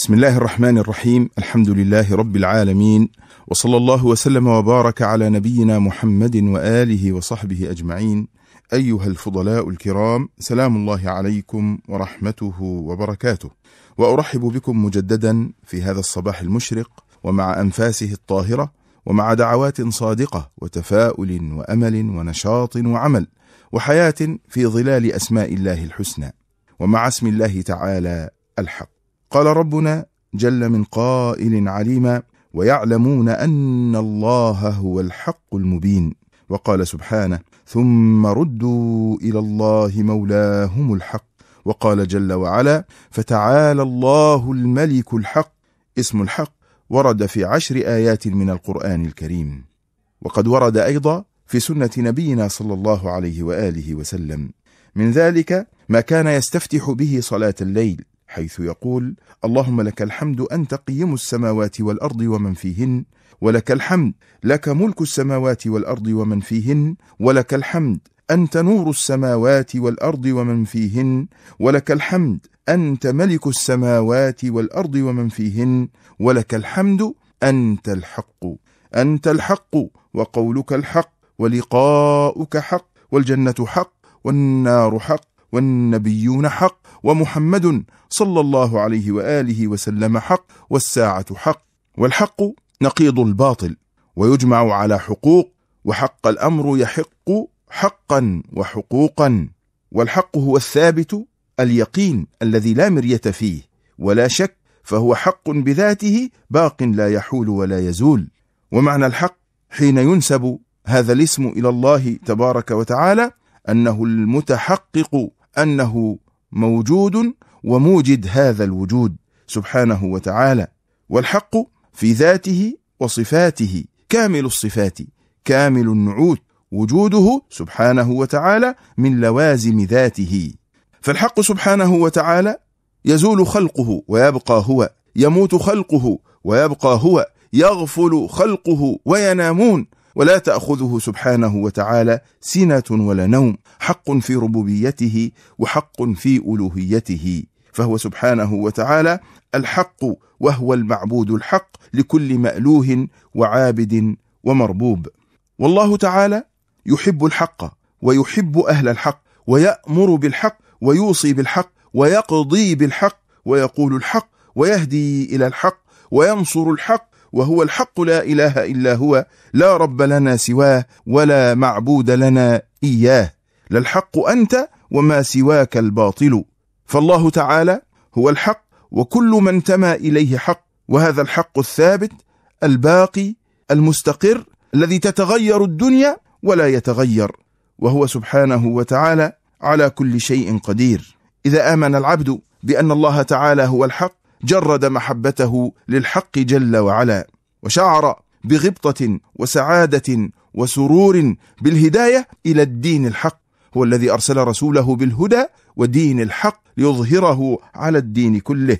بسم الله الرحمن الرحيم الحمد لله رب العالمين وصلى الله وسلم وبارك على نبينا محمد وآله وصحبه أجمعين أيها الفضلاء الكرام سلام الله عليكم ورحمته وبركاته وأرحب بكم مجددا في هذا الصباح المشرق ومع أنفاسه الطاهرة ومع دعوات صادقة وتفاؤل وأمل ونشاط وعمل وحياة في ظلال أسماء الله الحسنى ومع اسم الله تعالى الحق قال ربنا جل من قائل عليما ويعلمون أن الله هو الحق المبين وقال سبحانه ثم ردوا إلى الله مولاهم الحق وقال جل وعلا فتعالى الله الملك الحق اسم الحق ورد في عشر آيات من القرآن الكريم وقد ورد أيضا في سنة نبينا صلى الله عليه وآله وسلم من ذلك ما كان يستفتح به صلاة الليل حيث يقول اللهم لك الحمد أنت قيم السماوات والأرض ومن فيهن ولك الحمد لك ملك السماوات والأرض ومن فيهن ولك الحمد أنت نور السماوات والأرض ومن فيهن ولك الحمد أنت ملك السماوات والأرض ومن فيهن ولك الحمد أنت الحق أنت الحق وقولك الحق ولقاؤك حق والجنة حق والنار حق والنبيون حق ومحمد صلى الله عليه وآله وسلم حق والساعة حق والحق نقيض الباطل ويجمع على حقوق وحق الأمر يحق حقا وحقوقا والحق هو الثابت اليقين الذي لا مرية فيه ولا شك فهو حق بذاته باق لا يحول ولا يزول ومعنى الحق حين ينسب هذا الاسم إلى الله تبارك وتعالى أنه المتحقق أنه موجود وموجد هذا الوجود سبحانه وتعالى والحق في ذاته وصفاته كامل الصفات كامل النعوت وجوده سبحانه وتعالى من لوازم ذاته فالحق سبحانه وتعالى يزول خلقه ويبقى هو يموت خلقه ويبقى هو يغفل خلقه وينامون ولا تأخذه سبحانه وتعالى سنة ولا نوم حق في ربوبيته وحق في ألوهيته فهو سبحانه وتعالى الحق وهو المعبود الحق لكل مألوه وعابد ومربوب والله تعالى يحب الحق ويحب أهل الحق ويأمر بالحق ويوصي بالحق ويقضي بالحق ويقول الحق ويهدي إلى الحق وينصر الحق وهو الحق لا إله إلا هو لا رب لنا سواه ولا معبود لنا إياه لا الحق أنت وما سواك الباطل فالله تعالى هو الحق وكل من تمى إليه حق وهذا الحق الثابت الباقي المستقر الذي تتغير الدنيا ولا يتغير وهو سبحانه وتعالى على كل شيء قدير إذا آمن العبد بأن الله تعالى هو الحق جرد محبته للحق جل وعلا وشعر بغبطة وسعادة وسرور بالهداية إلى الدين الحق هو الذي أرسل رسوله بالهدى ودين الحق ليظهره على الدين كله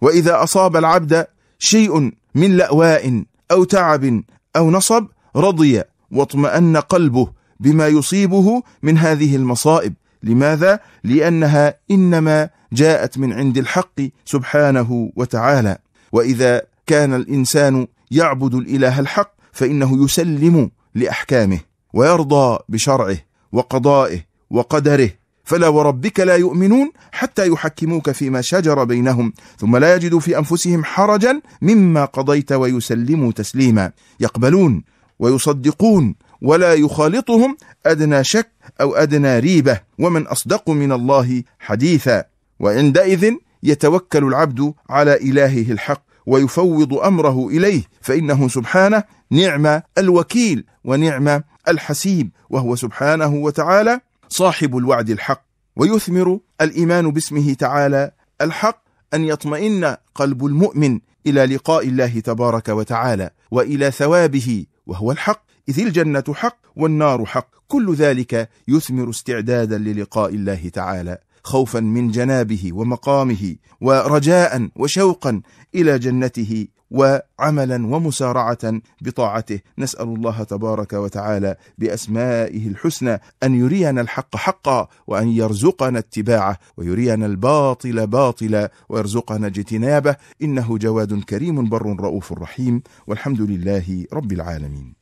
وإذا أصاب العبد شيء من لأواء أو تعب أو نصب رضي واطمأن قلبه بما يصيبه من هذه المصائب لماذا؟ لأنها إنما جاءت من عند الحق سبحانه وتعالى وإذا كان الإنسان يعبد الإله الحق فإنه يسلم لأحكامه ويرضى بشرعه وقضائه وقدره فلا وربك لا يؤمنون حتى يحكموك فيما شجر بينهم ثم لا يجدوا في أنفسهم حرجا مما قضيت ويسلموا تسليما يقبلون ويصدقون ولا يخالطهم أدنى شك أو أدنى ريبة ومن أصدق من الله حديثا وعندئذ يتوكل العبد على إلهه الحق ويفوض أمره إليه فإنه سبحانه نعم الوكيل ونعم الحسيب وهو سبحانه وتعالى صاحب الوعد الحق ويثمر الإيمان باسمه تعالى الحق أن يطمئن قلب المؤمن إلى لقاء الله تبارك وتعالى وإلى ثوابه وهو الحق إذ الجنة حق والنار حق كل ذلك يثمر استعدادا للقاء الله تعالى خوفا من جنابه ومقامه ورجاء وشوقا إلى جنته وعملا ومسارعة بطاعته نسأل الله تبارك وتعالى بأسمائه الحسنى أن يرينا الحق حقا وأن يرزقنا اتباعه ويرينا الباطل باطلا ويرزقنا اجتنابه إنه جواد كريم بر رؤوف رحيم والحمد لله رب العالمين